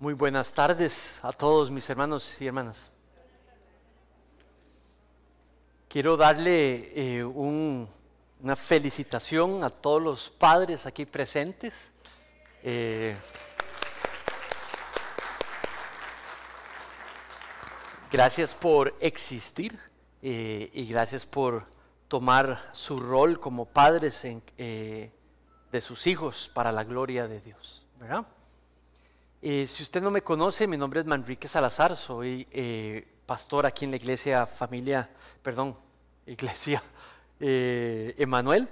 Muy buenas tardes a todos mis hermanos y hermanas. Quiero darle eh, una felicitación a todos los padres aquí presentes. Eh, gracias por existir eh, y gracias por tomar su rol como padres de sus hijos para la gloria de Dios. ¿Verdad? Eh, si usted no me conoce, mi nombre es Manrique Salazar, soy eh, pastor aquí en la iglesia familia, perdón, iglesia eh, Emanuel.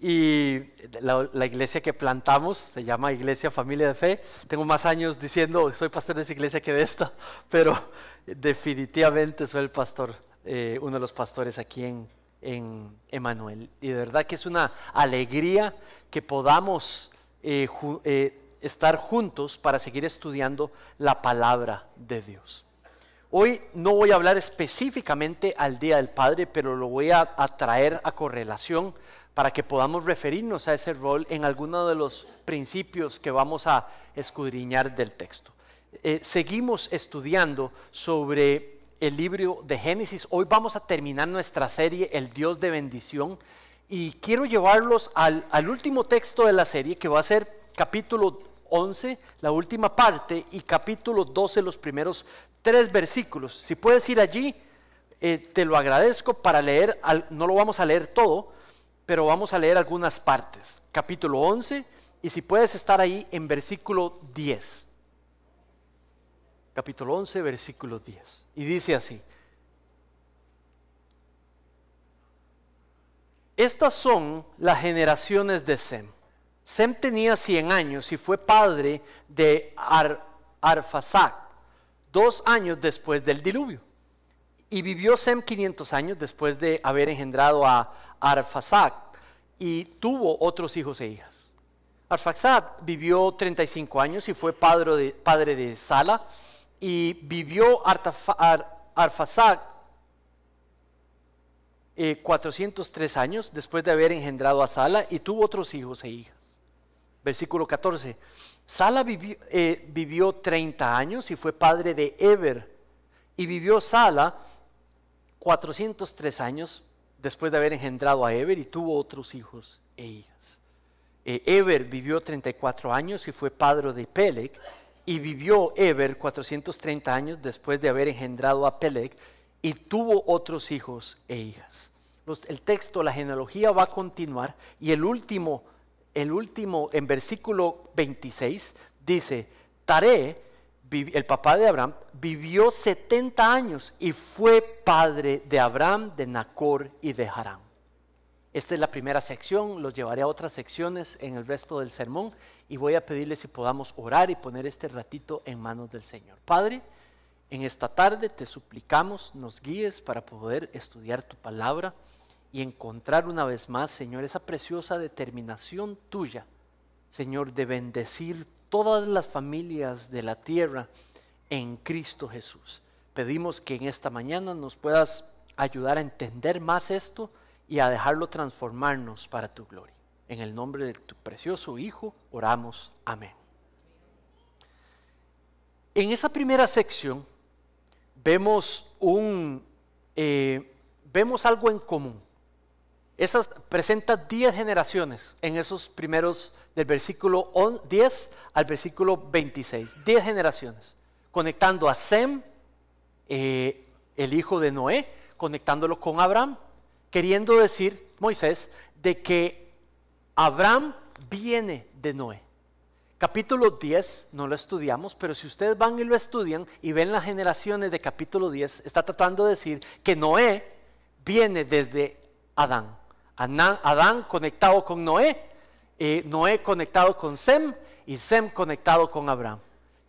y la, iglesia que plantamos se llama Iglesia Familia de Fe. Tengo más años diciendo soy pastor de esa iglesia que de esta, pero definitivamente soy el pastor, uno de los pastores aquí en, Emanuel. Y de verdad que es una alegría que podamos estar juntos para seguir estudiando la palabra de Dios. Hoy no voy a hablar específicamente al Día del Padre, pero lo voy a, traer a correlación para que podamos referirnos a ese rol en alguno de los principios que vamos a escudriñar del texto. Eh, seguimos estudiando sobre el libro de Génesis. Hoy vamos a terminar nuestra serie El Dios de bendición y quiero llevarlos al, al último texto de la serie que va a ser capítulo 11, la última parte, y capítulo 12, los primeros tres versículos. Si puedes ir allí, eh, te lo agradezco para leer, no lo vamos a leer todo, pero vamos a leer algunas partes. Capítulo 11, y si puedes estar ahí en versículo 10. Capítulo 11, versículo 10. Y dice así. Estas son las generaciones de Sem. Sem tenía 100 años y fue padre de Arfazak, dos años después del diluvio. Y vivió Sem 500 años después de haber engendrado a Arfazak y tuvo otros hijos e hijas. Arfaxad vivió 35 años y fue padre de, padre de Sala y vivió Arfazak 403 eh, años después de haber engendrado a Sala y tuvo otros hijos e hijas versículo 14. Sala eh, vivió, 30 años y fue padre de Eber. Y vivió Sala 403 años después de haber engendrado a Eber y tuvo otros hijos e hijas. Eh, Eber vivió 34 años y fue padre de Pelec. Y vivió Eber 430 años después de haber engendrado a Pelec y tuvo otros hijos e hijas. el texto, la genealogía va a continuar y el último el último, en versículo 26, dice, Taré, el papá de Abraham, vivió 70 años y fue padre de Abraham, de Nacor y de Harán. Esta es la primera sección, los llevaré a otras secciones en el resto del sermón y voy a pedirle si podamos orar y poner este ratito en manos del Señor. Padre, en esta tarde te suplicamos, nos guíes para poder estudiar tu palabra y encontrar una vez más, Señor, esa preciosa determinación tuya, Señor, de bendecir todas las familias de la tierra en Cristo Jesús. Pedimos que en esta mañana nos puedas ayudar a entender más esto y a dejarlo transformarnos para tu gloria. En el nombre de tu precioso Hijo oramos. Amén. En esa primera sección vemos un eh, vemos algo en común esas presenta 10 generaciones en esos primeros del versículo 10 al versículo 26. 10 generaciones, conectando a Sem, eh, el hijo de Noé, conectándolo con Abraham, queriendo decir, Moisés, de que Abraham viene de Noé. Capítulo 10, no lo estudiamos, pero si ustedes van y lo estudian y ven las generaciones de capítulo 10, está tratando de decir que Noé viene desde Adán. Adán conectado con Noé, eh, Noé conectado con Sem y Sem conectado con Abraham.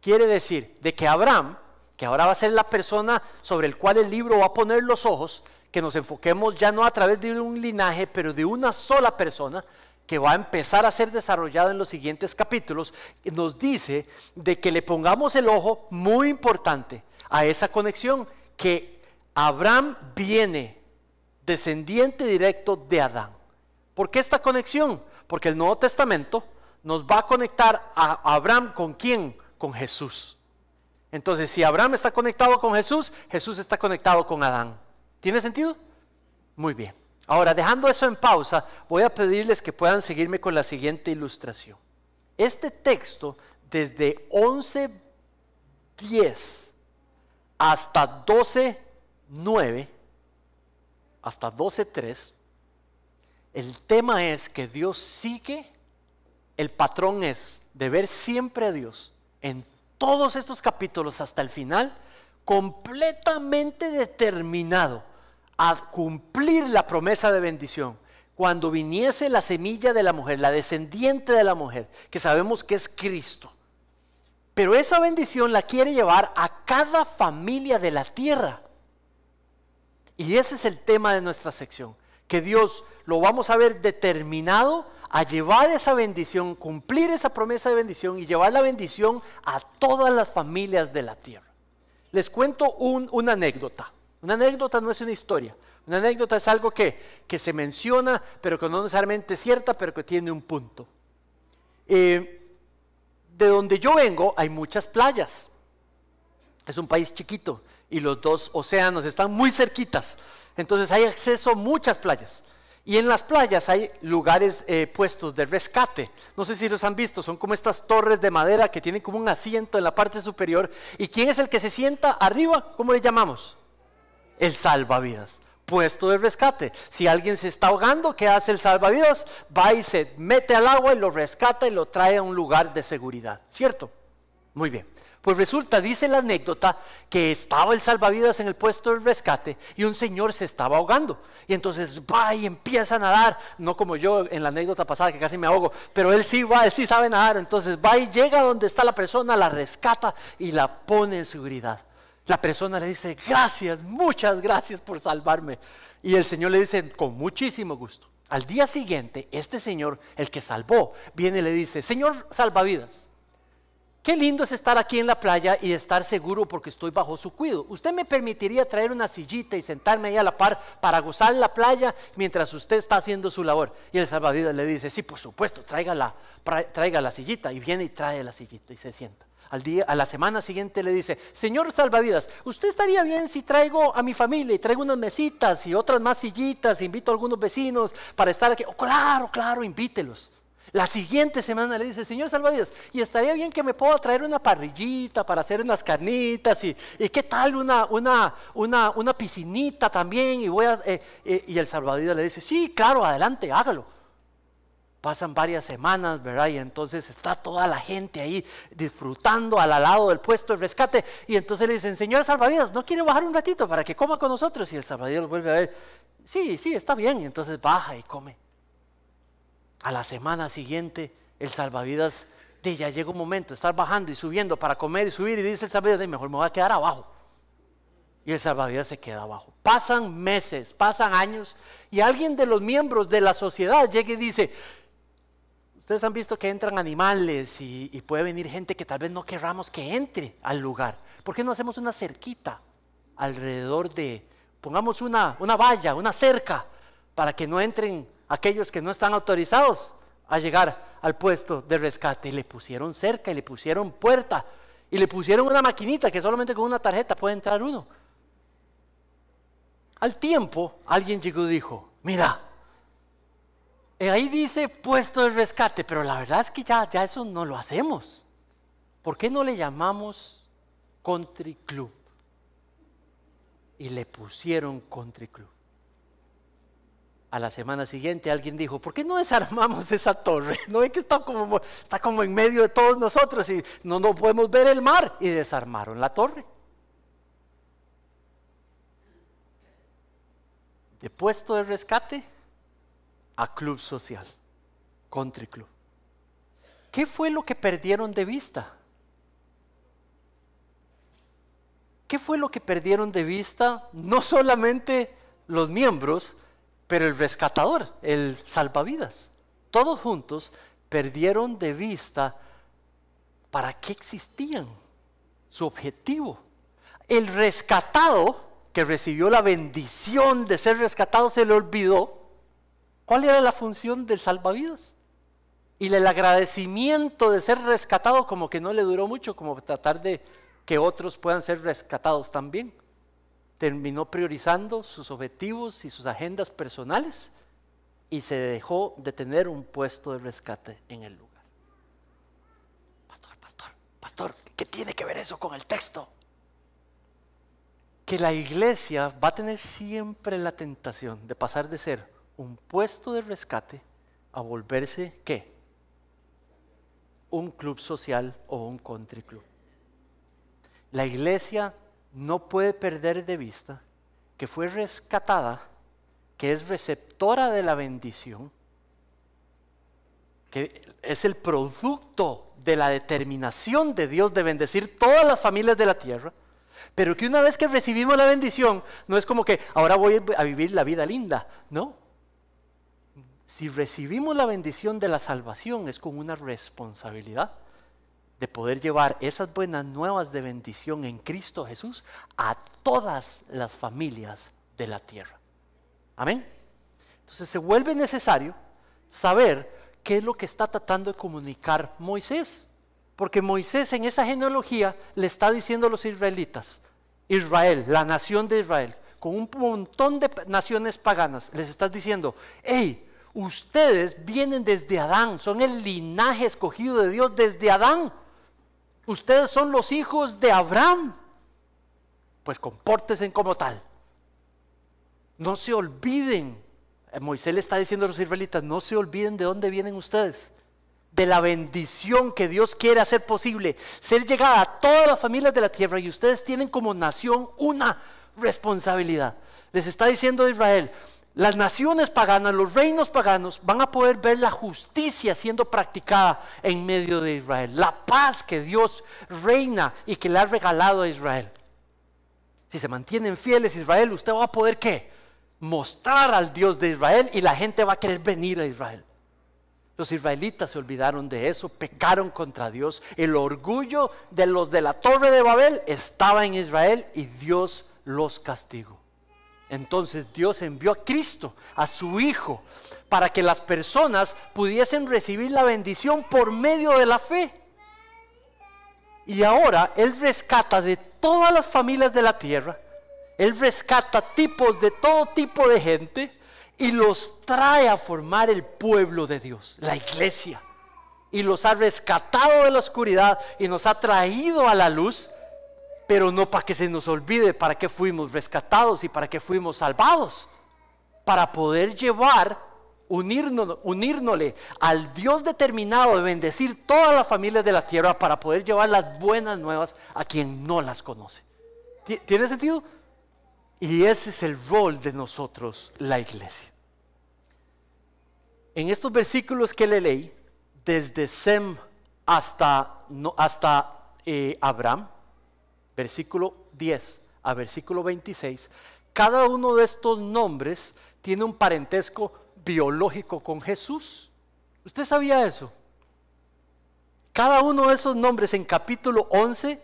Quiere decir de que Abraham, que ahora va a ser la persona sobre el cual el libro va a poner los ojos, que nos enfoquemos ya no a través de un linaje, pero de una sola persona que va a empezar a ser desarrollado en los siguientes capítulos, nos dice de que le pongamos el ojo muy importante a esa conexión, que Abraham viene descendiente directo de Adán. ¿Por qué esta conexión? Porque el Nuevo Testamento nos va a conectar a Abraham con quién? Con Jesús. Entonces, si Abraham está conectado con Jesús, Jesús está conectado con Adán. ¿Tiene sentido? Muy bien. Ahora, dejando eso en pausa, voy a pedirles que puedan seguirme con la siguiente ilustración. Este texto, desde 11.10 hasta 12.9, hasta 12.3, el tema es que Dios sigue, el patrón es de ver siempre a Dios en todos estos capítulos hasta el final, completamente determinado a cumplir la promesa de bendición. Cuando viniese la semilla de la mujer, la descendiente de la mujer, que sabemos que es Cristo. Pero esa bendición la quiere llevar a cada familia de la tierra. Y ese es el tema de nuestra sección, que Dios lo vamos a ver determinado a llevar esa bendición, cumplir esa promesa de bendición y llevar la bendición a todas las familias de la tierra. Les cuento una anécdota. Una anécdota no es una historia. Una anécdota es algo que, se menciona, pero que no necesariamente es cierta, pero que tiene un punto. Eh, de donde yo vengo hay muchas playas. Es un país chiquito y los dos océanos están muy cerquitas. Entonces hay acceso a muchas playas. Y en las playas hay lugares eh, puestos de rescate. No sé si los han visto, son como estas torres de madera que tienen como un asiento en la parte superior. ¿Y quién es el que se sienta arriba? ¿Cómo le llamamos? El salvavidas. Puesto de rescate. Si alguien se está ahogando, ¿qué hace el salvavidas? Va y se mete al agua y lo rescata y lo trae a un lugar de seguridad. ¿Cierto? Muy bien. Pues resulta, dice la anécdota, que estaba el salvavidas en el puesto del rescate y un señor se estaba ahogando. Y entonces va y empieza a nadar, no como yo en la anécdota pasada que casi me ahogo, pero él sí va, él sí sabe nadar. Entonces va y llega donde está la persona, la rescata y la pone en seguridad. La persona le dice, gracias, muchas gracias por salvarme. Y el Señor le dice, con muchísimo gusto. Al día siguiente, este Señor, el que salvó, viene y le dice, Señor salvavidas, Qué lindo es estar aquí en la playa y estar seguro porque estoy bajo su cuidado. ¿Usted me permitiría traer una sillita y sentarme ahí a la par para gozar la playa mientras usted está haciendo su labor? Y el salvavidas le dice, sí, por supuesto, traiga la, traiga la sillita. Y viene y trae la sillita y se sienta. Al día, a la semana siguiente le dice, señor salvavidas, ¿usted estaría bien si traigo a mi familia y traigo unas mesitas y otras más sillitas, invito a algunos vecinos para estar aquí? Oh, claro, claro, invítelos. La siguiente semana le dice, Señor Salvavidas, y estaría bien que me pueda traer una parrillita para hacer unas carnitas y, qué tal una, una, una, una, piscinita también. Y, voy a, eh, eh, y el Salvavidas le dice, sí, claro, adelante, hágalo. Pasan varias semanas, ¿verdad? Y entonces está toda la gente ahí disfrutando al lado del puesto de rescate. Y entonces le dicen, Señor Salvavidas, ¿no quiere bajar un ratito para que coma con nosotros? Y el Salvavidas vuelve a ver, sí, sí, está bien. Y entonces baja y come. A la semana siguiente, el salvavidas de ya llega un momento, estar bajando y subiendo para comer y subir y dice el salvavidas, mejor me voy a quedar abajo. Y el salvavidas se queda abajo. Pasan meses, pasan años y alguien de los miembros de la sociedad llega y dice, ustedes han visto que entran animales y, puede venir gente que tal vez no querramos que entre al lugar. ¿Por qué no hacemos una cerquita alrededor de, pongamos una, una valla, una cerca, para que no entren aquellos que no están autorizados a llegar al puesto de rescate. Y le pusieron cerca y le pusieron puerta y le pusieron una maquinita que solamente con una tarjeta puede entrar uno. Al tiempo, alguien llegó y dijo, mira, ahí dice puesto de rescate, pero la verdad es que ya, ya eso no lo hacemos. ¿Por qué no le llamamos country club? Y le pusieron country club a la semana siguiente alguien dijo, ¿por qué no desarmamos esa torre? No es que está como, está como en medio de todos nosotros y no, no podemos ver el mar. Y desarmaron la torre. De puesto de rescate a club social, country club. ¿Qué fue lo que perdieron de vista? ¿Qué fue lo que perdieron de vista no solamente los miembros, pero el rescatador, el salvavidas. Todos juntos perdieron de vista para qué existían, su objetivo. El rescatado, que recibió la bendición de ser rescatado, se le olvidó cuál era la función del salvavidas. Y el agradecimiento de ser rescatado como que no le duró mucho, como tratar de que otros puedan ser rescatados también terminó priorizando sus objetivos y sus agendas personales y se dejó de tener un puesto de rescate en el lugar. Pastor, pastor, pastor, ¿qué tiene que ver eso con el texto? Que la iglesia va a tener siempre la tentación de pasar de ser un puesto de rescate a volverse qué? Un club social o un country club. La iglesia no puede perder de vista que fue rescatada, que es receptora de la bendición, que es el producto de la determinación de Dios de bendecir todas las familias de la tierra, pero que una vez que recibimos la bendición, no es como que ahora voy a vivir la vida linda, no. Si recibimos la bendición de la salvación es con una responsabilidad de poder llevar esas buenas nuevas de bendición en Cristo Jesús a todas las familias de la tierra. Amén. Entonces se vuelve necesario saber qué es lo que está tratando de comunicar Moisés. Porque Moisés en esa genealogía le está diciendo a los israelitas, Israel, la nación de Israel, con un montón de naciones paganas, les está diciendo, hey, ustedes vienen desde Adán, son el linaje escogido de Dios desde Adán ustedes son los hijos de Abraham, pues compórtense como tal. No se olviden, eh, Moisés le está diciendo a los israelitas, no se olviden de dónde vienen ustedes, de la bendición que Dios quiere hacer posible, ser llegada a todas las familias de la tierra y ustedes tienen como nación una responsabilidad. Les está diciendo Israel, las naciones paganas, los reinos paganos van a poder ver la justicia siendo practicada en medio de Israel, la paz que Dios reina y que le ha regalado a Israel. Si se mantienen fieles Israel, usted va a poder qué? Mostrar al Dios de Israel y la gente va a querer venir a Israel. Los israelitas se olvidaron de eso, pecaron contra Dios. El orgullo de los de la torre de Babel estaba en Israel y Dios los castigó. Entonces Dios envió a Cristo, a su Hijo, para que las personas pudiesen recibir la bendición por medio de la fe. Y ahora Él rescata de todas las familias de la tierra, Él rescata tipos de todo tipo de gente y los trae a formar el pueblo de Dios, la iglesia. Y los ha rescatado de la oscuridad y nos ha traído a la luz pero no para que se nos olvide para qué fuimos rescatados y para qué fuimos salvados. Para poder llevar, unirnos, unirnosle al Dios determinado de bendecir todas las familias de la tierra para poder llevar las buenas nuevas a quien no las conoce. ¿Tiene sentido? Y ese es el rol de nosotros, la iglesia. En estos versículos que le leí, desde Sem hasta, hasta eh, Abraham, versículo 10 a versículo 26, cada uno de estos nombres tiene un parentesco biológico con Jesús. ¿Usted sabía eso? Cada uno de esos nombres en capítulo 11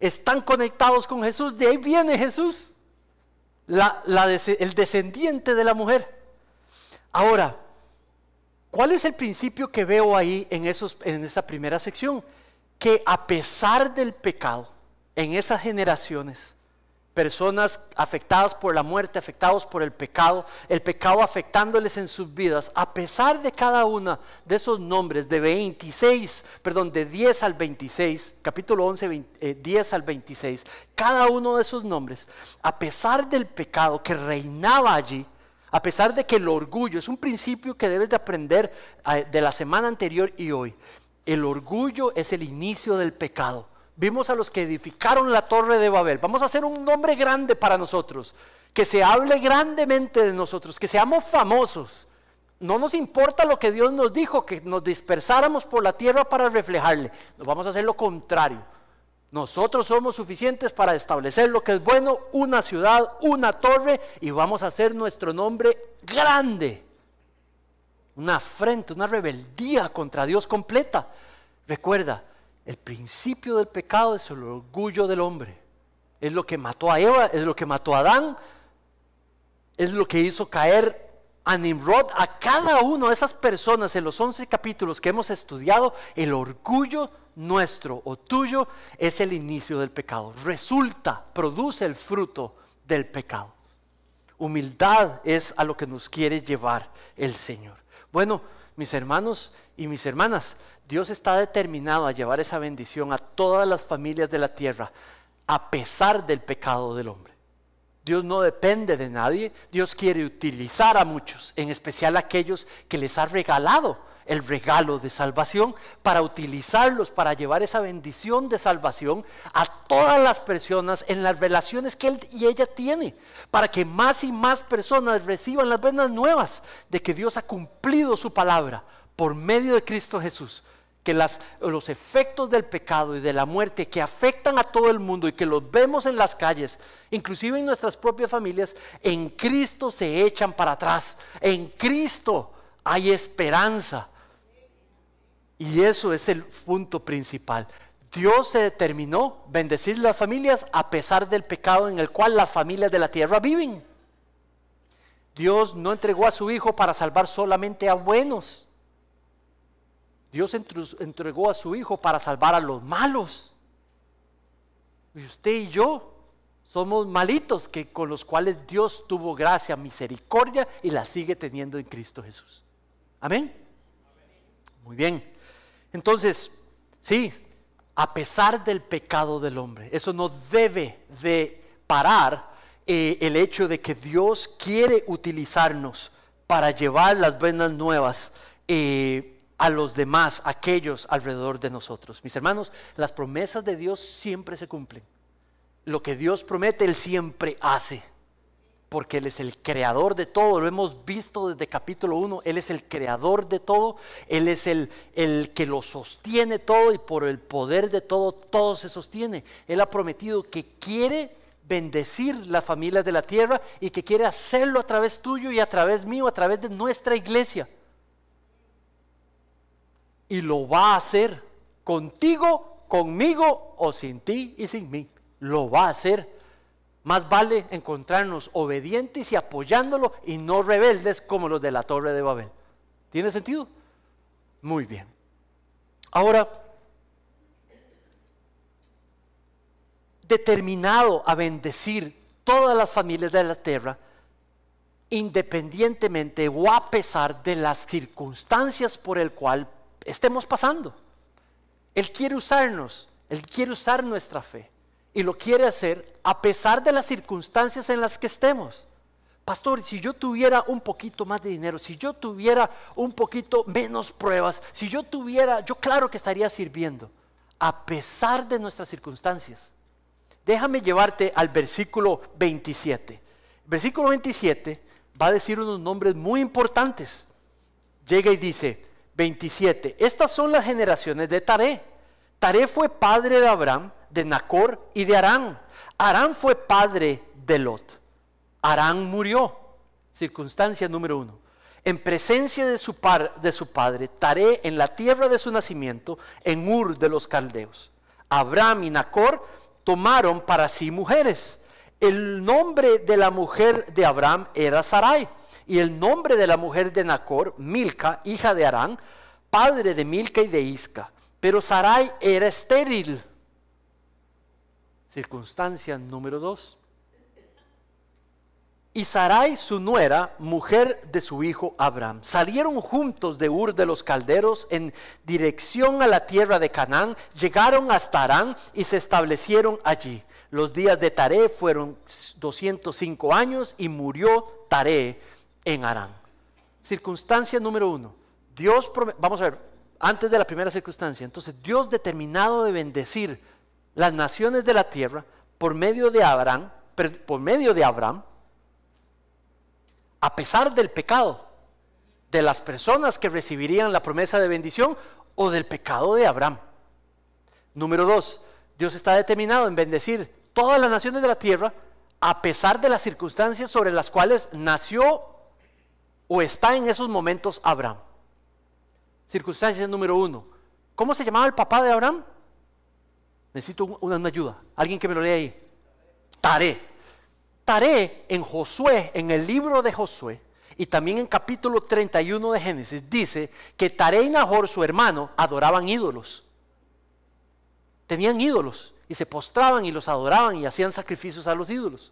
están conectados con Jesús. De ahí viene Jesús, el descendiente de la mujer. Ahora, ¿cuál es el principio que veo ahí en, esos, en esa primera sección? Que a pesar del pecado, en esas generaciones personas afectadas por la muerte, afectados por el pecado, el pecado afectándoles en sus vidas, a pesar de cada una de esos nombres, de 26, perdón, de 10 al 26, capítulo 11, 10 eh, al 26, cada uno de esos nombres, a pesar del pecado que reinaba allí, a pesar de que el orgullo es un principio que debes de aprender eh, de la semana anterior y hoy, el orgullo es el inicio del pecado. Vimos a los que edificaron la torre de Babel. Vamos a hacer un nombre grande para nosotros. Que se hable grandemente de nosotros. Que seamos famosos. No nos importa lo que Dios nos dijo, que nos dispersáramos por la tierra para reflejarle. Nos vamos a hacer lo contrario. Nosotros somos suficientes para establecer lo que es bueno, una ciudad, una torre, y vamos a hacer nuestro nombre grande. Una frente, una rebeldía contra Dios completa. Recuerda, el principio del pecado es el orgullo del hombre. Es lo que mató a Eva, es lo que mató a Adán, es lo que hizo caer a Nimrod, a cada una de esas personas en los 11 capítulos que hemos estudiado, el orgullo nuestro o tuyo es el inicio del pecado. Resulta, produce el fruto del pecado. Humildad es a lo que nos quiere llevar el Señor. Bueno, mis hermanos y mis hermanas, Dios está determinado a llevar esa bendición a todas las familias de la tierra, a pesar del pecado del hombre. Dios no depende de nadie, Dios quiere utilizar a muchos, en especial a aquellos que les ha regalado el regalo de salvación, para utilizarlos, para llevar esa bendición de salvación a todas las personas en las relaciones que él y ella tiene, para que más y más personas reciban las buenas nuevas de que Dios ha cumplido su palabra por medio de Cristo Jesús, que los efectos del pecado y de la muerte que afectan a todo el mundo y que los vemos en las calles, inclusive en nuestras propias familias, en Cristo se echan para atrás. En Cristo hay esperanza. Y eso es el punto principal. Dios se determinó bendecir las familias a pesar del pecado en el cual las familias de la tierra viven. Dios no entregó a su Hijo para salvar solamente a buenos. Dios entregó a su Hijo para salvar a los malos. Y usted y yo somos malitos que con los cuales Dios tuvo gracia, misericordia y la sigue teniendo en Cristo Jesús. Amén. Muy bien. Entonces, sí, a pesar del pecado del hombre, eso no debe de parar eh, el hecho de que Dios quiere utilizarnos para llevar las buenas nuevas. Eh, a los demás, aquellos alrededor de nosotros. Mis hermanos, las promesas de Dios siempre se cumplen. Lo que Dios promete, Él siempre hace. Porque Él es el creador de todo. Lo hemos visto desde capítulo 1. Él es el creador de todo. Él es el, el que lo sostiene todo y por el poder de todo, todo se sostiene. Él ha prometido que quiere bendecir las familias de la tierra y que quiere hacerlo a través tuyo y a través mío, a través de nuestra iglesia y lo va a hacer contigo, conmigo o sin ti y sin mí. Lo va a hacer. Más vale encontrarnos obedientes y apoyándolo y no rebeldes como los de la torre de Babel. ¿Tiene sentido? Muy bien. Ahora, determinado a bendecir todas las familias de la tierra, independientemente o a pesar de las circunstancias por el cual estemos pasando. Él quiere usarnos, Él quiere usar nuestra fe y lo quiere hacer a pesar de las circunstancias en las que estemos. Pastor, si yo tuviera un poquito más de dinero, si yo tuviera un poquito menos pruebas, si yo tuviera, yo claro que estaría sirviendo, a pesar de nuestras circunstancias. Déjame llevarte al versículo 27. Versículo 27 va a decir unos nombres muy importantes. Llega y dice, 27. Estas son las generaciones de Taré. Taré fue padre de Abraham, de Nacor y de Arán. Arán fue padre de Lot. Arán murió. Circunstancia número uno. En presencia de su, de su padre, Taré en la tierra de su nacimiento, en Ur de los Caldeos. Abraham y Nacor tomaron para sí mujeres. El nombre de la mujer de Abraham era Sarai y el nombre de la mujer de Nacor, Milca, hija de Arán, padre de Milca y de Isca. Pero Sarai era estéril. Circunstancia número dos. Y Sarai, su nuera, mujer de su hijo Abraham, salieron juntos de Ur de los Calderos en dirección a la tierra de Canaán, llegaron hasta Arán y se establecieron allí. Los días de Taré fueron 205 años y murió Taré, en Arán. Circunstancia número uno. Dios, vamos a ver, antes de la primera circunstancia, entonces Dios determinado de bendecir las naciones de la tierra por medio de Abraham, por medio de Abraham, a pesar del pecado de las personas que recibirían la promesa de bendición o del pecado de Abraham. Número dos, Dios está determinado en bendecir todas las naciones de la tierra a pesar de las circunstancias sobre las cuales nació o está en esos momentos Abraham. Circunstancias número uno. ¿Cómo se llamaba el papá de Abraham? Necesito una, ayuda. Alguien que me lo lea ahí. Taré. Taré en Josué, en el libro de Josué, y también en capítulo 31 de Génesis, dice que Taré y Nahor, su hermano, adoraban ídolos. Tenían ídolos y se postraban y los adoraban y hacían sacrificios a los ídolos.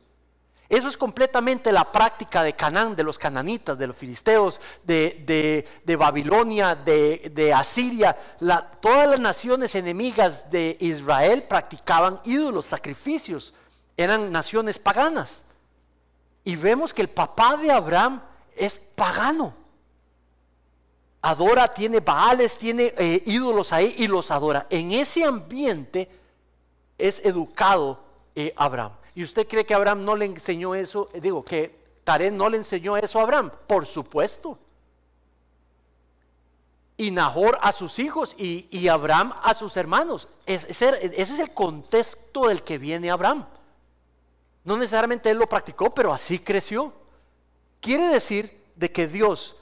Eso es completamente la práctica de Canaán, de los cananitas, de los filisteos, de, Babilonia, de, Asiria. todas las naciones enemigas de Israel practicaban ídolos, sacrificios. Eran naciones paganas. Y vemos que el papá de Abraham es pagano. Adora, tiene baales, tiene eh, ídolos ahí y los adora. En ese ambiente es educado eh, Abraham. ¿Y usted cree que Abraham no le enseñó eso? Eh, digo, que Tarén no le enseñó eso a Abraham. Por supuesto. Y Nahor a sus hijos y, Abraham a sus hermanos. ese, ese es el contexto del que viene Abraham. No necesariamente él lo practicó, pero así creció. Quiere decir de que Dios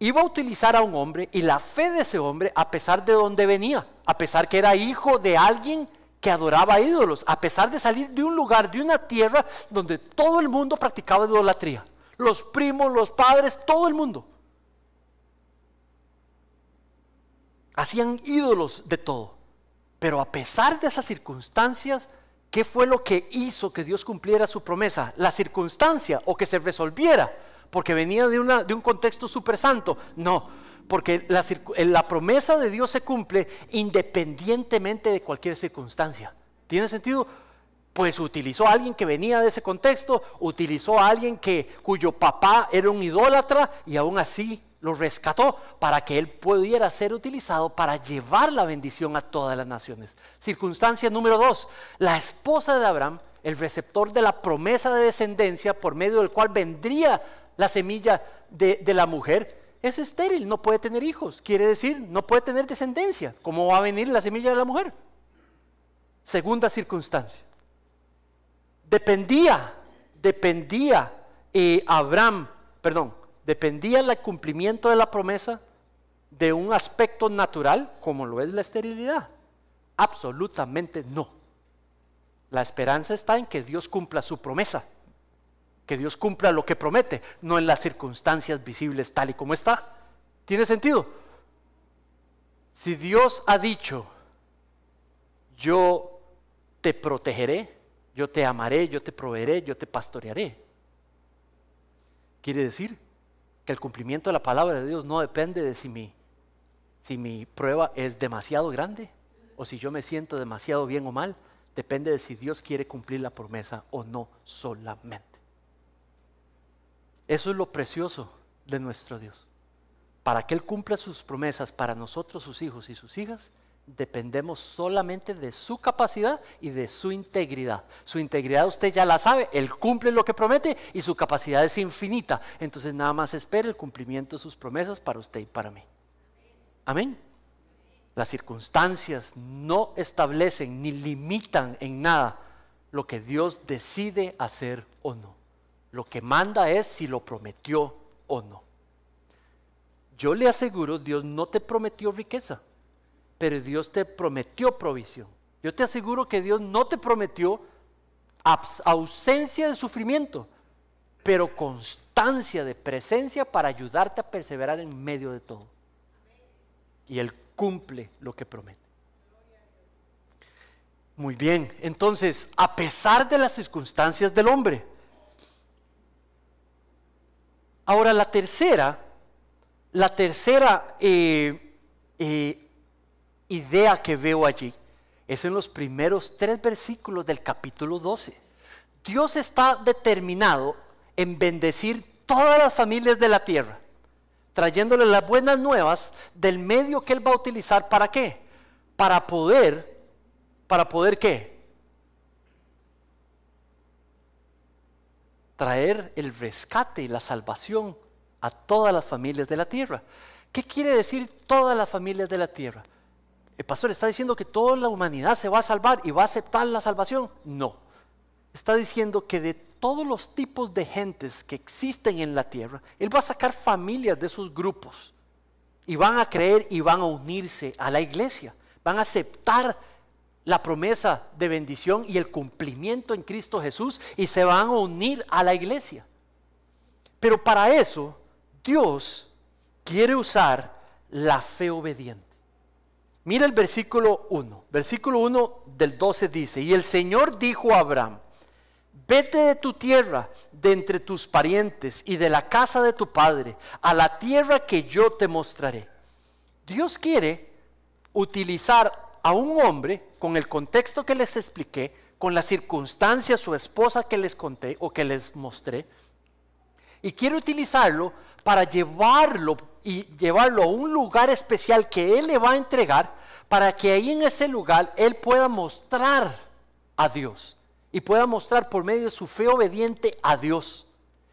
iba a utilizar a un hombre y la fe de ese hombre a pesar de dónde venía, a pesar que era hijo de alguien que adoraba ídolos, a pesar de salir de un lugar, de una tierra donde todo el mundo practicaba idolatría. Los primos, los padres, todo el mundo. Hacían ídolos de todo. Pero a pesar de esas circunstancias, ¿qué fue lo que hizo que Dios cumpliera su promesa? La circunstancia o que se resolviera, porque venía de, una, de un contexto súper No, porque eh, la, promesa de Dios se cumple independientemente de cualquier circunstancia. ¿Tiene sentido? Pues utilizó a alguien que venía de ese contexto, utilizó a alguien que, cuyo papá era un idólatra y aún así lo rescató para que él pudiera ser utilizado para llevar la bendición a todas las naciones. Circunstancia número dos, la esposa de Abraham, el receptor de la promesa de descendencia por medio del cual vendría la semilla de la mujer, es estéril, no puede tener hijos. Quiere decir, no puede tener descendencia. ¿Cómo va a venir la semilla de la mujer? Segunda circunstancia. Dependía, dependía eh, Abraham, perdón, dependía el cumplimiento de la promesa de un aspecto natural como lo es la esterilidad. Absolutamente no. La esperanza está en que Dios cumpla su promesa que Dios cumpla lo que promete, no en las circunstancias visibles tal y como está. ¿Tiene sentido? Si Dios ha dicho, yo te protegeré, yo te amaré, yo te proveeré, yo te pastorearé, quiere decir que el cumplimiento de la palabra de Dios no depende de si mi, si mi prueba es demasiado grande o si yo me siento demasiado bien o mal, depende de si Dios quiere cumplir la promesa o no solamente. Eso es lo precioso de nuestro Dios. Para que Él cumpla sus promesas para nosotros, sus hijos y sus hijas, dependemos solamente de su capacidad y de su integridad. Su integridad usted ya la sabe, Él cumple lo que promete y su capacidad es infinita. Entonces nada más espere el cumplimiento de sus promesas para usted y para mí. Amén. Las circunstancias no establecen ni limitan en nada lo que Dios decide hacer o no. Lo que manda es si lo prometió o no. Yo le aseguro, Dios no te prometió riqueza, pero Dios te prometió provisión. Yo te aseguro que Dios no te prometió ausencia de sufrimiento, pero constancia de presencia para ayudarte a perseverar en medio de todo. Y Él cumple lo que promete. Muy bien, entonces, a pesar de las circunstancias del hombre, Ahora la tercera, la tercera eh, eh, idea que veo allí es en los primeros tres versículos del capítulo 12. Dios está determinado en bendecir todas las familias de la tierra, trayéndole las buenas nuevas del medio que Él va a utilizar para qué? Para poder, para poder qué? traer el rescate y la salvación a todas las familias de la tierra. ¿Qué quiere decir todas las familias de la tierra? El pastor está diciendo que toda la humanidad se va a salvar y va a aceptar la salvación. No. Está diciendo que de todos los tipos de gentes que existen en la tierra, Él va a sacar familias de esos grupos y van a creer y van a unirse a la iglesia, van a aceptar la promesa de bendición y el cumplimiento en Cristo Jesús y se van a unir a la iglesia. Pero para eso Dios quiere usar la fe obediente. Mira el versículo 1. Versículo 1 del 12 dice, y el Señor dijo a Abraham, vete de tu tierra, de entre tus parientes y de la casa de tu padre, a la tierra que yo te mostraré. Dios quiere utilizar a un hombre con el contexto que les expliqué, con las circunstancia. su esposa que les conté o que les mostré, y quiere utilizarlo para llevarlo y llevarlo a un lugar especial que Él le va a entregar para que ahí en ese lugar Él pueda mostrar a Dios y pueda mostrar por medio de su fe obediente a Dios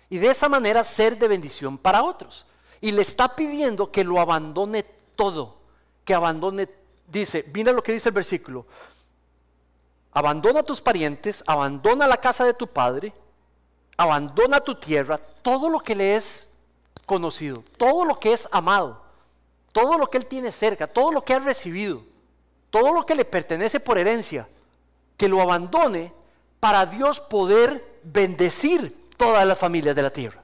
y de esa manera ser de bendición para otros. Y le está pidiendo que lo abandone todo, que abandone todo dice, mira lo que dice el versículo, abandona a tus parientes, abandona la casa de tu padre, abandona tu tierra, todo lo que le es conocido, todo lo que es amado, todo lo que él tiene cerca, todo lo que ha recibido, todo lo que le pertenece por herencia, que lo abandone para Dios poder bendecir todas las familias de la tierra.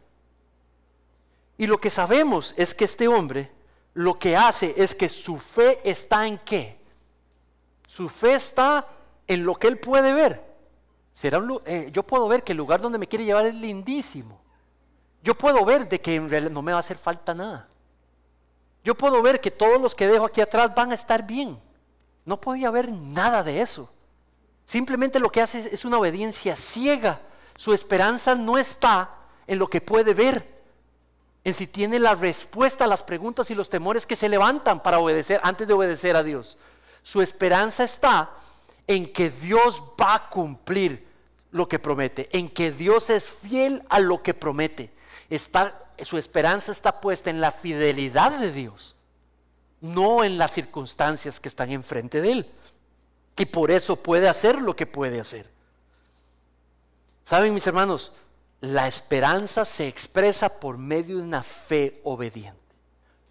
Y lo que sabemos es que este hombre lo que hace es que su fe está en qué? Su fe está en lo que él puede ver. ¿Será eh, yo puedo ver que el lugar donde me quiere llevar es lindísimo. Yo puedo ver de que en realidad no me va a hacer falta nada. Yo puedo ver que todos los que dejo aquí atrás van a estar bien. No podía ver nada de eso. Simplemente lo que hace es una obediencia ciega. Su esperanza no está en lo que puede ver, en si tiene la respuesta a las preguntas y los temores que se levantan para obedecer antes de obedecer a Dios. Su esperanza está en que Dios va a cumplir lo que promete, en que Dios es fiel a lo que promete. Está, su esperanza está puesta en la fidelidad de Dios, no en las circunstancias que están enfrente de Él. Y por eso puede hacer lo que puede hacer. Saben, mis hermanos, la esperanza se expresa por medio de una fe obediente.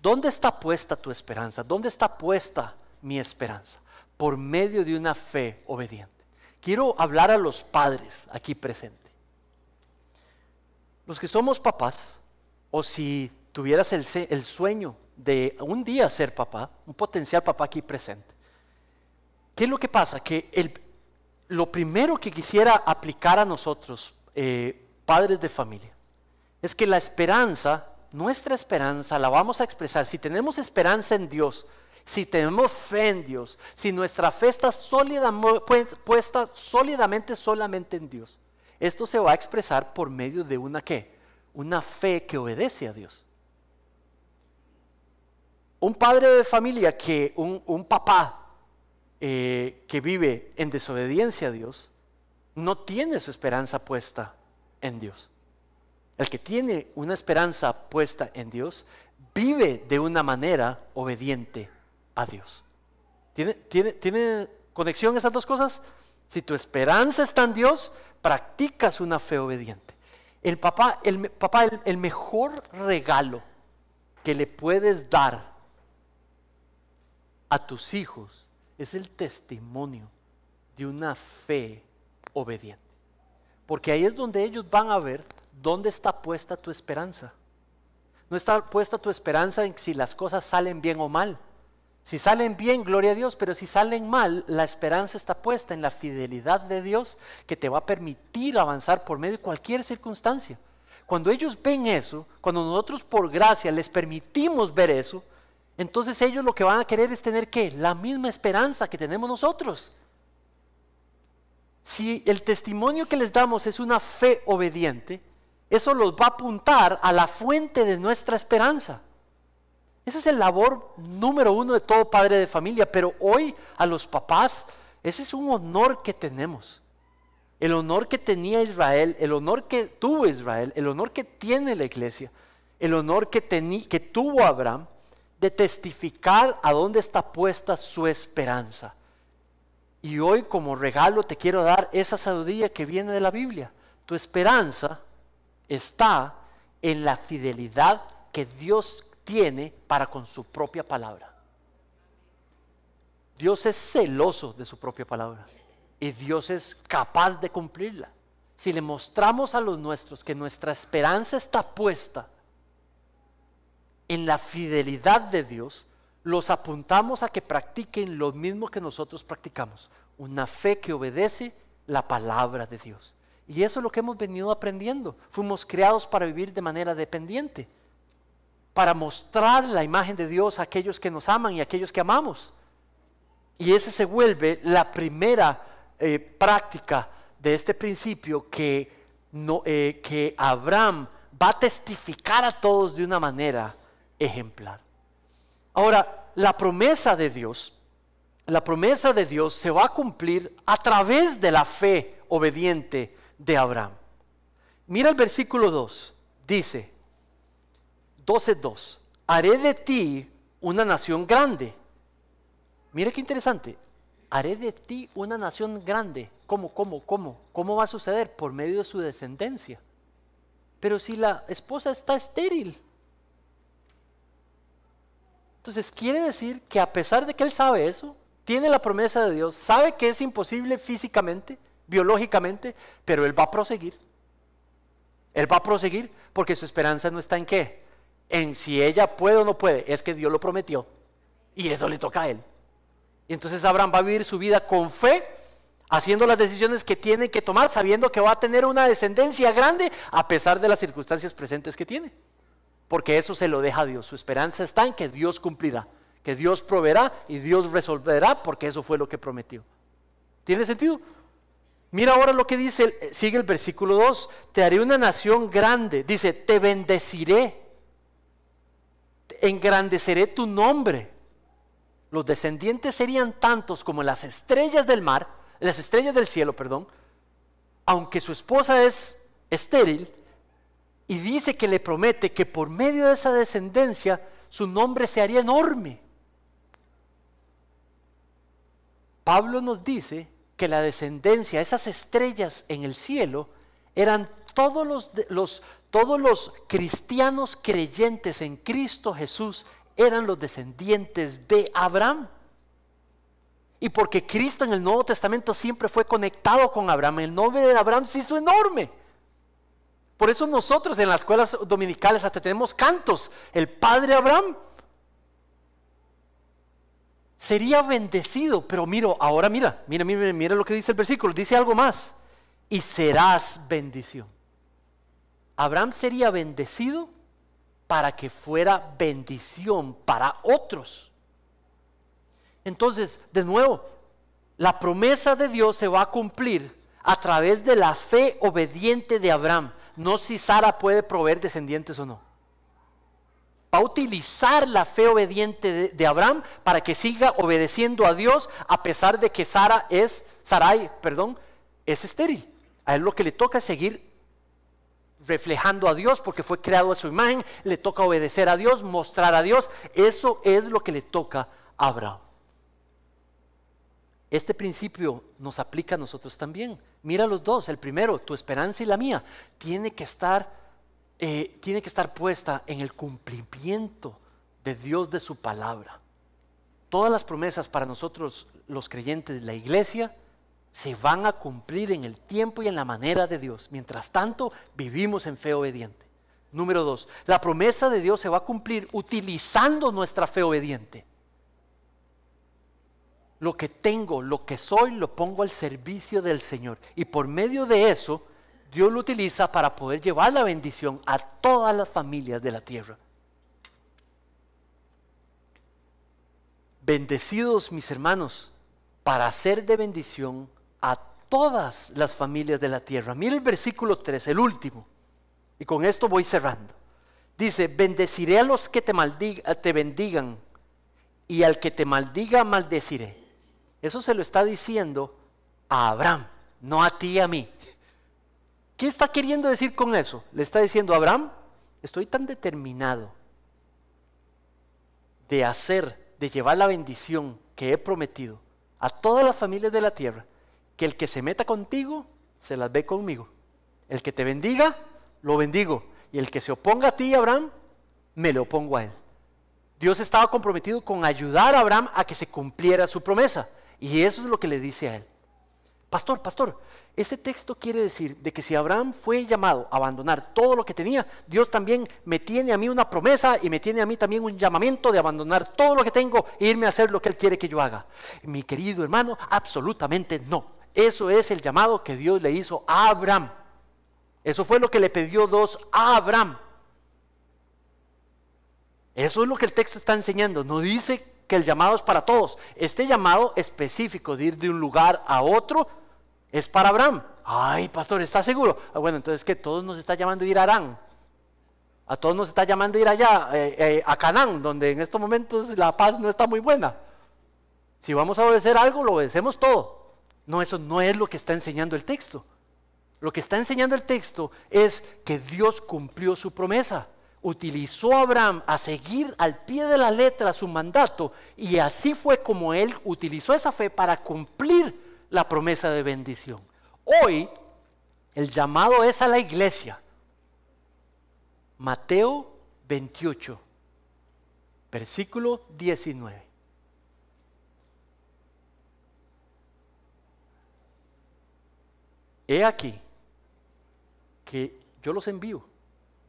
¿Dónde está puesta tu esperanza? ¿Dónde está puesta mi esperanza? Por medio de una fe obediente. Quiero hablar a los padres aquí presentes. Los que somos papás, o si tuvieras el, sueño de un día ser papá, un potencial papá aquí presente, ¿qué es lo que pasa? Que lo primero que quisiera aplicar a nosotros eh, padres de familia, es que la esperanza, nuestra esperanza, la vamos a expresar. Si tenemos esperanza en Dios, si tenemos fe en Dios, si nuestra fe está sólida, puesta sólidamente solamente en Dios, esto se va a expresar por medio de una qué? Una fe que obedece a Dios. Un padre de familia que, un, papá eh, que vive en desobediencia a Dios, no tiene su esperanza puesta en Dios. El que tiene una esperanza puesta en Dios vive de una manera obediente a Dios. ¿Tiene, tiene, conexión esas dos cosas? Si tu esperanza está en Dios, practicas una fe obediente. El papá, el, papá, el mejor regalo que le puedes dar a tus hijos es el testimonio de una fe obediente. Porque ahí es donde ellos van a ver dónde está puesta tu esperanza. No está puesta tu esperanza en si las cosas salen bien o mal. Si salen bien, gloria a Dios, pero si salen mal, la esperanza está puesta en la fidelidad de Dios que te va a permitir avanzar por medio de cualquier circunstancia. Cuando ellos ven eso, cuando nosotros por gracia les permitimos ver eso, entonces ellos lo que van a querer es tener ¿qué? la misma esperanza que tenemos nosotros si el testimonio que les damos es una fe obediente, eso los va a apuntar a la fuente de nuestra esperanza. Esa es el labor número uno de todo padre de familia, pero hoy a los papás, ese es un honor que tenemos. El honor que tenía Israel, el honor que tuvo Israel, el honor que tiene la iglesia, el honor que, que tuvo Abraham de testificar a dónde está puesta su esperanza. Y hoy como regalo te quiero dar esa sabiduría que viene de la Biblia. Tu esperanza está en la fidelidad que Dios tiene para con su propia palabra. Dios es celoso de su propia palabra y Dios es capaz de cumplirla. Si le mostramos a los nuestros que nuestra esperanza está puesta en la fidelidad de Dios, los apuntamos a que practiquen lo mismo que nosotros practicamos, una fe que obedece la palabra de Dios. Y eso es lo que hemos venido aprendiendo. Fuimos creados para vivir de manera dependiente, para mostrar la imagen de Dios a aquellos que nos aman y a aquellos que amamos. Y esa se vuelve la primera eh, práctica de este principio que, eh, que Abraham va a testificar a todos de una manera ejemplar. Ahora, la promesa de Dios, la promesa de Dios se va a cumplir a través de la fe obediente de Abraham. Mira el versículo 2, dice 12.2, haré de ti una nación grande. Mira qué interesante, haré de ti una nación grande. ¿Cómo, cómo, cómo? ¿Cómo va a suceder? Por medio de su descendencia. Pero si la esposa está estéril, entonces quiere decir que a pesar de que él sabe eso, tiene la promesa de Dios, sabe que es imposible físicamente, biológicamente, pero él va a proseguir. Él va a proseguir porque su esperanza no está en qué, en si ella puede o no puede, es que Dios lo prometió y eso le toca a él. Y entonces Abraham va a vivir su vida con fe, haciendo las decisiones que tiene que tomar, sabiendo que va a tener una descendencia grande a pesar de las circunstancias presentes que tiene porque eso se lo deja a Dios. Su esperanza está en que Dios cumplirá, que Dios proveerá y Dios resolverá, porque eso fue lo que prometió. ¿Tiene sentido? Mira ahora lo que dice, eh, sigue el versículo 2, te haré una nación grande, dice, te bendeciré, engrandeceré tu nombre. Los descendientes serían tantos como las estrellas del mar, las estrellas del cielo, perdón, aunque su esposa es estéril, y dice que le promete que por medio de esa descendencia su nombre se haría enorme. Pablo nos dice que la descendencia, esas estrellas en el cielo, eran todos los, todos los cristianos creyentes en Cristo Jesús, eran los descendientes de Abraham. Y porque Cristo en el Nuevo Testamento siempre fue conectado con Abraham, el nombre de Abraham se hizo enorme. Por eso nosotros en las escuelas dominicales hasta tenemos cantos. El padre Abraham sería bendecido, pero miro, ahora mira, mira, mira, mira lo que dice el versículo, dice algo más. Y serás bendición. Abraham sería bendecido para que fuera bendición para otros. Entonces, de nuevo, la promesa de Dios se va a cumplir a través de la fe obediente de Abraham no si Sara puede proveer descendientes o no. Va a utilizar la fe obediente de, Abraham para que siga obedeciendo a Dios a pesar de que Sara es, Sarai, perdón, es estéril. A él lo que le toca es seguir reflejando a Dios porque fue creado a su imagen, le toca obedecer a Dios, mostrar a Dios. Eso es lo que le toca a Abraham. Este principio nos aplica a nosotros también. Mira los dos, el primero, tu esperanza y la mía, tiene que estar, eh, tiene que estar puesta en el cumplimiento de Dios de su palabra. Todas las promesas para nosotros los creyentes de la iglesia se van a cumplir en el tiempo y en la manera de Dios. Mientras tanto, vivimos en fe obediente. Número dos, la promesa de Dios se va a cumplir utilizando nuestra fe obediente lo que tengo, lo que soy, lo pongo al servicio del Señor. Y por medio de eso, Dios lo utiliza para poder llevar la bendición a todas las familias de la tierra. Bendecidos mis hermanos, para ser de bendición a todas las familias de la tierra. Mira el versículo 3, el último. Y con esto voy cerrando. Dice, bendeciré a los que te, te bendigan y al que te maldiga maldeciré. Eso se lo está diciendo a Abraham, no a ti y a mí. ¿Qué está queriendo decir con eso? Le está diciendo a Abraham, estoy tan determinado de hacer, de llevar la bendición que he prometido a todas las familias de la tierra, que el que se meta contigo, se las ve conmigo. El que te bendiga, lo bendigo. Y el que se oponga a ti, Abraham, me lo opongo a él. Dios estaba comprometido con ayudar a Abraham a que se cumpliera su promesa. Y eso es lo que le dice a él. Pastor, pastor, ese texto quiere decir de que si Abraham fue llamado a abandonar todo lo que tenía, Dios también me tiene a mí una promesa y me tiene a mí también un llamamiento de abandonar todo lo que tengo e irme a hacer lo que Él quiere que yo haga. Mi querido hermano, absolutamente no. Eso es el llamado que Dios le hizo a Abraham. Eso fue lo que le pidió Dios a Abraham. Eso es lo que el texto está enseñando. No dice que el llamado es para todos. Este llamado específico de ir de un lugar a otro es para Abraham. Ay, pastor, está seguro? Ah, bueno, entonces que todos nos está llamando a ir a Arán. A todos nos está llamando a ir allá, eh, eh, a Canaán, donde en estos momentos la paz no está muy buena. Si vamos a obedecer algo, lo obedecemos todo. No, eso no es lo que está enseñando el texto. Lo que está enseñando el texto es que Dios cumplió su promesa utilizó Abraham a seguir al pie de la letra su mandato y así fue como él utilizó esa fe para cumplir la promesa de bendición. Hoy el llamado es a la iglesia. Mateo 28, versículo 19. He aquí que yo los envío.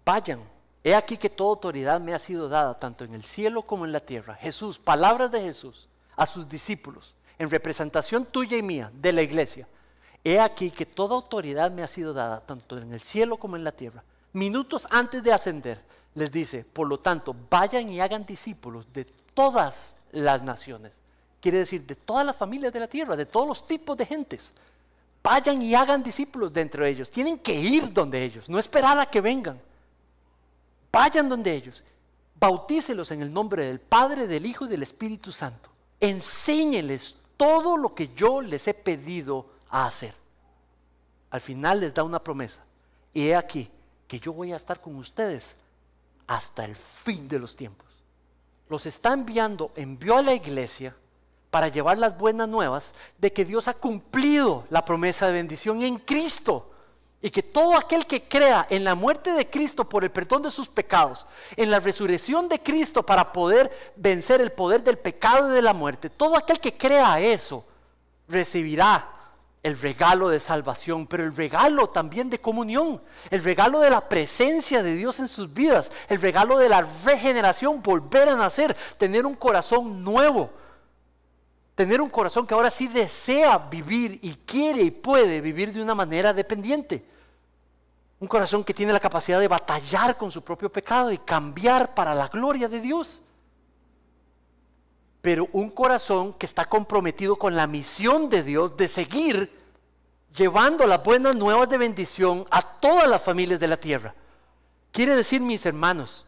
Vayan He aquí que toda autoridad me ha sido dada, tanto en el cielo como en la tierra. Jesús, palabras de Jesús a sus discípulos, en representación tuya y mía, de la iglesia. He aquí que toda autoridad me ha sido dada, tanto en el cielo como en la tierra. Minutos antes de ascender, les dice, por lo tanto, vayan y hagan discípulos de todas las naciones. Quiere decir, de todas las familias de la tierra, de todos los tipos de gentes. Vayan y hagan discípulos dentro de ellos. Tienen que ir donde ellos, no esperar a que vengan. Vayan donde ellos, bautícelos en el nombre del Padre, del Hijo y del Espíritu Santo. Enséñeles todo lo que yo les he pedido a hacer. Al final les da una promesa. Y he aquí que yo voy a estar con ustedes hasta el fin de los tiempos. Los está enviando, envió a la iglesia para llevar las buenas nuevas de que Dios ha cumplido la promesa de bendición en Cristo. Y que todo aquel que crea en la muerte de Cristo por el perdón de sus pecados, en la resurrección de Cristo para poder vencer el poder del pecado y de la muerte, todo aquel que crea eso recibirá el regalo de salvación, pero el regalo también de comunión, el regalo de la presencia de Dios en sus vidas, el regalo de la regeneración, volver a nacer, tener un corazón nuevo, tener un corazón que ahora sí desea vivir y quiere y puede vivir de una manera dependiente. Un corazón que tiene la capacidad de batallar con su propio pecado y cambiar para la gloria de Dios. Pero un corazón que está comprometido con la misión de Dios de seguir llevando las buenas nuevas de bendición a todas las familias de la tierra. Quiere decir, mis hermanos,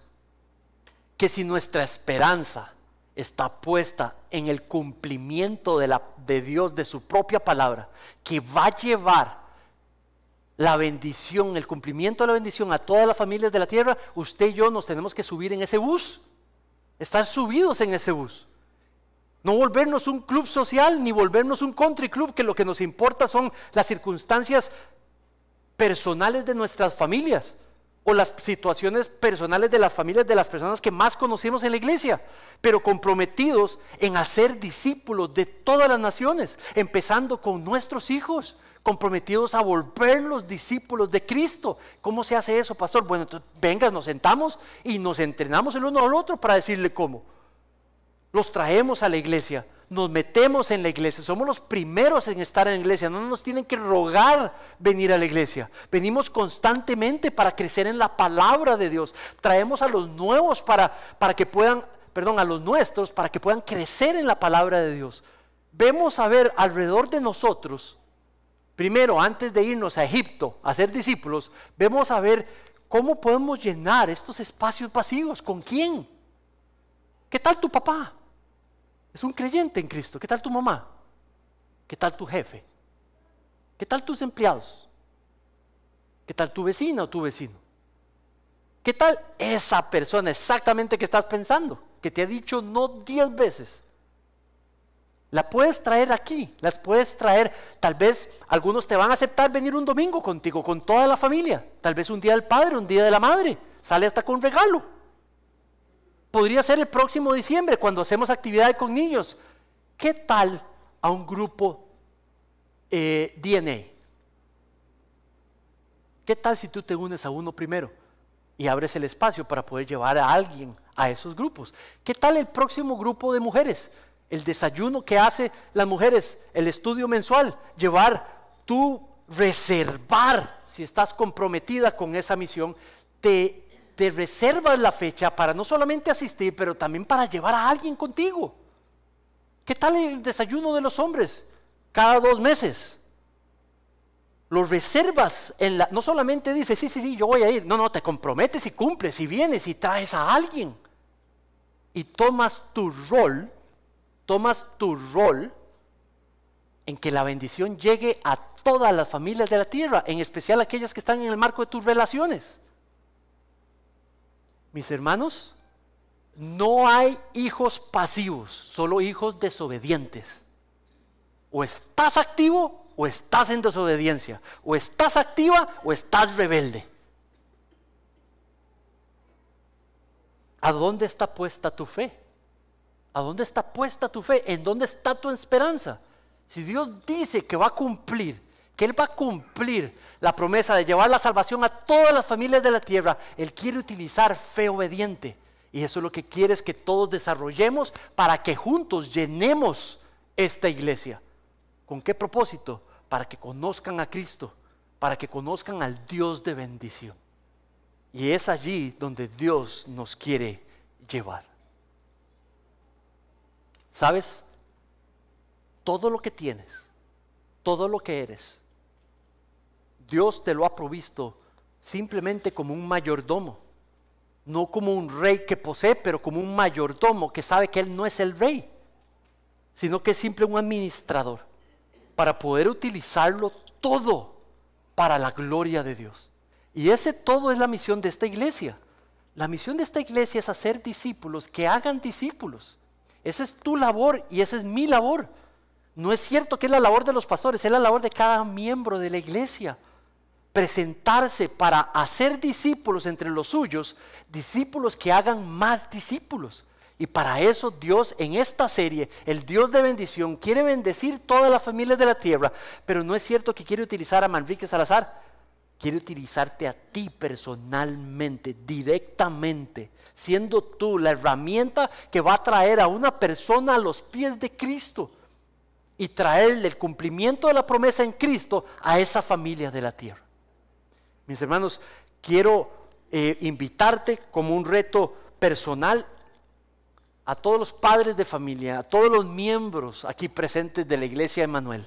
que si nuestra esperanza está puesta en el cumplimiento de, la, de Dios, de su propia palabra, que va a llevar la bendición, el cumplimiento de la bendición a todas las familias de la tierra, usted y yo nos tenemos que subir en ese bus, estar subidos en ese bus. No volvernos un club social ni volvernos un country club, que lo que nos importa son las circunstancias personales de nuestras familias o las situaciones personales de las familias de las personas que más conocemos en la iglesia, pero comprometidos en hacer discípulos de todas las naciones, empezando con nuestros hijos comprometidos a volver los discípulos de Cristo. ¿Cómo se hace eso, pastor? Bueno, entonces venga, nos sentamos y nos entrenamos el uno al otro para decirle cómo. Los traemos a la iglesia, nos metemos en la iglesia, somos los primeros en estar en la iglesia, no nos tienen que rogar venir a la iglesia. Venimos constantemente para crecer en la palabra de Dios. Traemos a los nuevos para, para que puedan, perdón, a los nuestros para que puedan crecer en la palabra de Dios. Vemos a ver alrededor de nosotros primero, antes de irnos a Egipto a ser discípulos, vemos a ver cómo podemos llenar estos espacios pasivos. ¿Con quién? ¿Qué tal tu papá? Es un creyente en Cristo. ¿Qué tal tu mamá? ¿Qué tal tu jefe? ¿Qué tal tus empleados? ¿Qué tal tu vecina o tu vecino? ¿Qué tal esa persona exactamente que estás pensando? Que te ha dicho no diez veces la puedes traer aquí, las puedes traer. Tal vez algunos te van a aceptar venir un domingo contigo, con toda la familia. Tal vez un día del padre, un día de la madre. Sale hasta con regalo. Podría ser el próximo diciembre cuando hacemos actividades con niños. ¿Qué tal a un grupo eh, DNA? ¿Qué tal si tú te unes a uno primero y abres el espacio para poder llevar a alguien a esos grupos? ¿Qué tal el próximo grupo de mujeres? el desayuno que hace las mujeres, el estudio mensual, llevar tú reservar, si estás comprometida con esa misión, te, te reservas la fecha para no solamente asistir, pero también para llevar a alguien contigo. ¿Qué tal el desayuno de los hombres? Cada dos meses. Lo reservas en la. No solamente dices, sí, sí, sí, yo voy a ir. No, no, te comprometes y cumples y vienes y traes a alguien. Y tomas tu rol tomas tu rol en que la bendición llegue a todas las familias de la tierra, en especial aquellas que están en el marco de tus relaciones. Mis hermanos, no hay hijos pasivos, solo hijos desobedientes. O estás activo o estás en desobediencia. O estás activa o estás rebelde. ¿A dónde está puesta tu fe? ¿A dónde está puesta tu fe? ¿En dónde está tu esperanza? Si Dios dice que va a cumplir, que Él va a cumplir la promesa de llevar la salvación a todas las familias de la tierra, Él quiere utilizar fe obediente. Y eso es lo que quiere es que todos desarrollemos para que juntos llenemos esta iglesia. ¿Con qué propósito? Para que conozcan a Cristo, para que conozcan al Dios de bendición. Y es allí donde Dios nos quiere llevar. ¿Sabes? Todo lo que tienes, todo lo que eres, Dios te lo ha provisto simplemente como un mayordomo, no como un rey que posee, pero como un mayordomo que sabe que Él no es el rey, sino que es simple un administrador para poder utilizarlo todo para la gloria de Dios. Y ese todo es la misión de esta iglesia. La misión de esta iglesia es hacer discípulos que hagan discípulos. Esa es tu labor y esa es mi labor. No es cierto que es la labor de los pastores, es la labor de cada miembro de la iglesia. Presentarse para hacer discípulos entre los suyos, discípulos que hagan más discípulos. Y para eso Dios en esta serie, el Dios de bendición, quiere bendecir todas las familias de la tierra, pero no es cierto que quiere utilizar a Manrique Salazar Quiero utilizarte a ti personalmente, directamente, siendo tú la herramienta que va a traer a una persona a los pies de Cristo y traerle el cumplimiento de la promesa en Cristo a esa familia de la tierra. Mis hermanos, quiero eh, invitarte como un reto personal a todos los padres de familia, a todos los miembros aquí presentes de la iglesia de Manuel.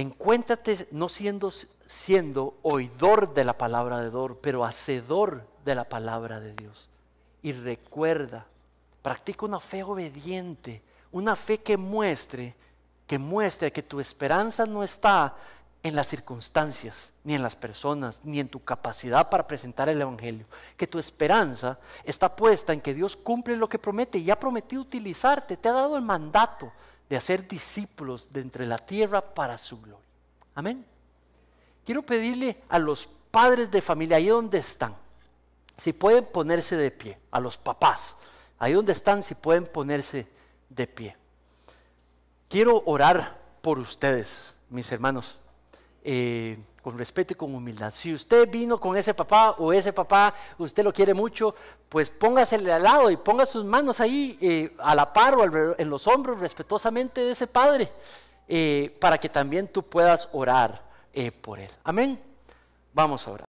Encuéntrate no siendo, siendo oidor de la palabra de Dios, pero hacedor de la palabra de Dios. Y recuerda, practica una fe obediente, una fe que muestre, que muestre que tu esperanza no está en las circunstancias, ni en las personas, ni en tu capacidad para presentar el Evangelio. Que tu esperanza está puesta en que Dios cumple lo que promete y ha prometido utilizarte, te ha dado el mandato, de hacer discípulos de entre la tierra para su gloria. Amén. Quiero pedirle a los padres de familia, ahí donde están, si pueden ponerse de pie, a los papás, ahí donde están, si pueden ponerse de pie. Quiero orar por ustedes, mis hermanos. Eh, con respeto y con humildad. Si usted vino con ese papá o ese papá, usted lo quiere mucho, pues póngasele al lado y ponga sus manos ahí eh, a la par o en los hombros respetuosamente de ese padre, eh, para que también tú puedas orar eh, por él. Amén. Vamos a orar.